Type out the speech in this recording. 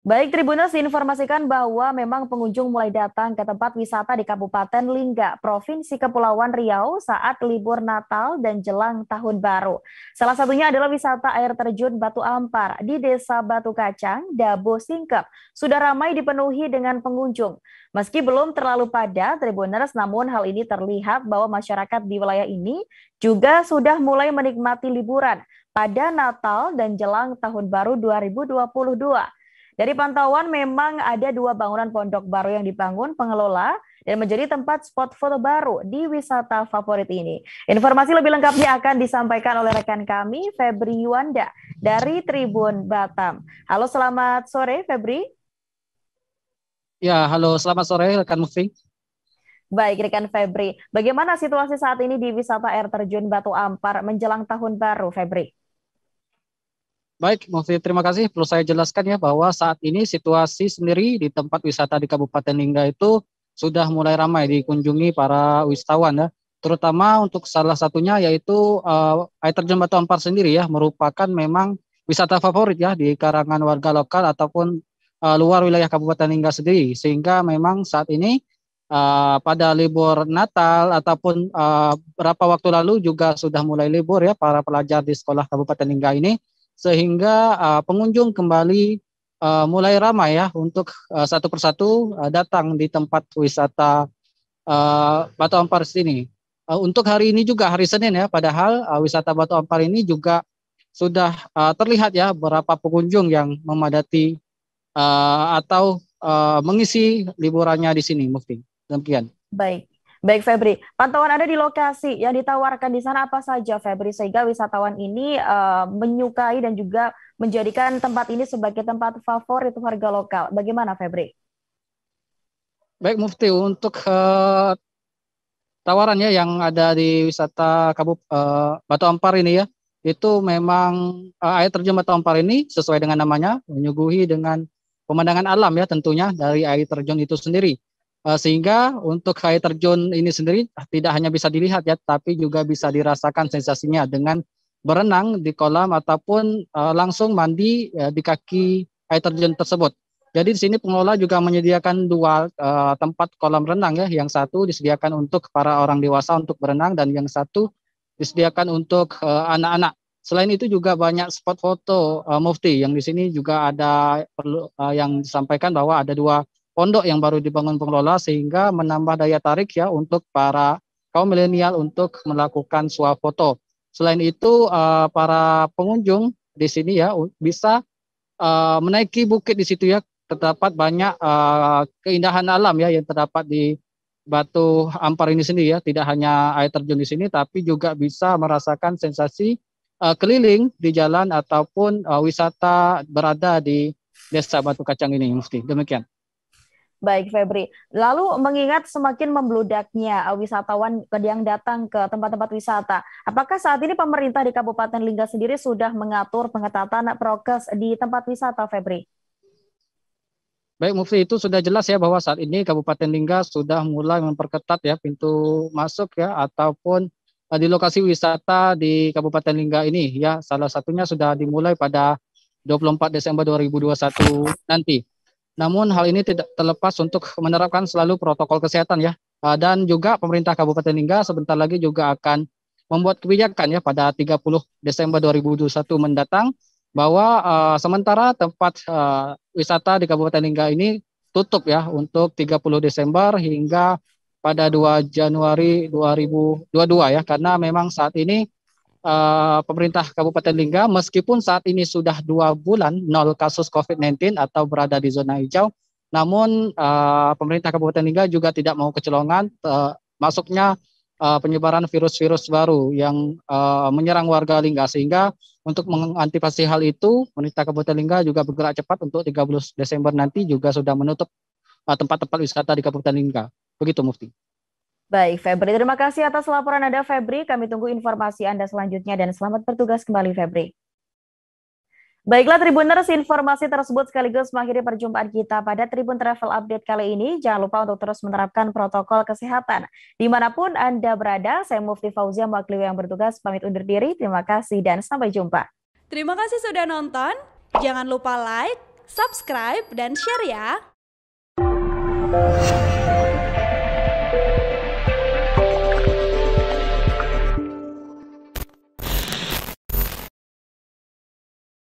Baik, Tribunus diinformasikan bahwa memang pengunjung mulai datang ke tempat wisata di Kabupaten Lingga, Provinsi Kepulauan Riau saat libur Natal dan jelang Tahun Baru. Salah satunya adalah wisata air terjun Batu Ampar di Desa Batu Kacang, Dabo Singkep. Sudah ramai dipenuhi dengan pengunjung. Meski belum terlalu padat, Tribuners, namun hal ini terlihat bahwa masyarakat di wilayah ini juga sudah mulai menikmati liburan pada Natal dan jelang Tahun Baru 2022. Dari pantauan memang ada dua bangunan pondok baru yang dibangun pengelola dan menjadi tempat spot foto baru di wisata favorit ini. Informasi lebih lengkapnya akan disampaikan oleh rekan kami Febri Wanda dari Tribun Batam. Halo selamat sore Febri. Ya, halo selamat sore rekan Mufi. Baik, rekan Febri. Bagaimana situasi saat ini di wisata air terjun Batu Ampar menjelang tahun baru, Febri? Baik, Mufti, terima kasih. Perlu saya jelaskan ya bahwa saat ini situasi sendiri di tempat wisata di Kabupaten Lingga itu sudah mulai ramai dikunjungi para wisatawan ya. Terutama untuk salah satunya yaitu uh, air terjun Batu Ampar sendiri ya merupakan memang wisata favorit ya di karangan warga lokal ataupun uh, luar wilayah Kabupaten Lingga sendiri sehingga memang saat ini uh, pada libur Natal ataupun uh, berapa waktu lalu juga sudah mulai libur ya para pelajar di sekolah Kabupaten Lingga ini sehingga uh, pengunjung kembali uh, mulai ramai ya untuk uh, satu persatu uh, datang di tempat wisata uh, Batu Ampar sini. Uh, untuk hari ini juga hari Senin ya, padahal uh, wisata Batu Ampar ini juga sudah uh, terlihat ya berapa pengunjung yang memadati uh, atau uh, mengisi liburannya di sini, mungkin Demikian. Baik. Baik Febri, pantauan ada di lokasi yang ditawarkan di sana apa saja Febri sehingga wisatawan ini uh, menyukai dan juga menjadikan tempat ini sebagai tempat favorit warga lokal. Bagaimana Febri? Baik Mufti, untuk uh, tawarannya yang ada di wisata Kabup uh, Batu Ampar ini ya, itu memang uh, air terjun Batu Ampar ini sesuai dengan namanya menyuguhi dengan pemandangan alam ya tentunya dari air terjun itu sendiri Eh, sehingga untuk air terjun ini sendiri tidak hanya bisa dilihat ya, tapi juga bisa dirasakan sensasinya dengan berenang di kolam ataupun uh, langsung mandi uh, di kaki air terjun tersebut. Jadi di sini pengelola juga menyediakan dua uh, tempat kolam renang ya, yang satu disediakan untuk para orang dewasa untuk berenang dan yang satu disediakan untuk anak anak-anak. Selain itu juga banyak spot foto uh, mufti yang di sini juga ada perlu uh, yang disampaikan bahwa ada dua pondok yang baru dibangun pengelola sehingga menambah daya tarik ya untuk para kaum milenial untuk melakukan swafoto. Selain itu uh, para pengunjung di sini ya bisa uh, menaiki bukit di situ ya terdapat banyak uh, keindahan alam ya yang terdapat di Batu Ampar ini sendiri ya tidak hanya air terjun di sini tapi juga bisa merasakan sensasi uh, keliling di jalan ataupun uh, wisata berada di Desa Batu Kacang ini Mufti. Demikian. Baik Febri. Lalu mengingat semakin membludaknya uh, wisatawan yang datang ke tempat-tempat wisata, apakah saat ini pemerintah di Kabupaten Lingga sendiri sudah mengatur pengetatan prokes di tempat wisata Febri? Baik Mufri, itu sudah jelas ya bahwa saat ini Kabupaten Lingga sudah mulai memperketat ya pintu masuk ya ataupun uh, di lokasi wisata di Kabupaten Lingga ini ya salah satunya sudah dimulai pada 24 Desember 2021 nanti. Namun hal ini tidak terlepas untuk menerapkan selalu protokol kesehatan ya. Ah, dan juga pemerintah Kabupaten Lingga sebentar lagi juga akan membuat kebijakan ya pada 30 Desember 2021 mendatang bahwa uh, sementara tempat uh, wisata di Kabupaten Lingga ini tutup ya untuk 30 Desember hingga pada 2 Januari 2022 ya karena memang saat ini uh, pemerintah Kabupaten Lingga meskipun saat ini sudah dua bulan nol kasus COVID-19 atau berada di zona hijau, namun uh, pemerintah Kabupaten Lingga juga tidak mau kecolongan uh, masuknya uh, penyebaran virus-virus baru yang uh, menyerang warga Lingga sehingga untuk mengantisipasi hal itu pemerintah Kabupaten Lingga juga bergerak cepat untuk 30 Desember nanti juga sudah menutup tempat-tempat tempat -tempat wisata di Kabupaten Lingga. Begitu Mufti. Baik, Febri. Terima kasih atas laporan Anda, Febri. Kami tunggu informasi Anda selanjutnya dan selamat bertugas kembali, Febri. Baiklah Tribuners, informasi tersebut sekaligus mengakhiri perjumpaan kita pada Tribun Travel Update kali ini. Jangan lupa untuk terus menerapkan protokol kesehatan. Dimanapun Anda berada, saya Mufti Fauzia mewakili yang bertugas pamit undur diri. Terima kasih dan sampai jumpa. Terima kasih sudah nonton. Jangan lupa like, subscribe, dan share ya.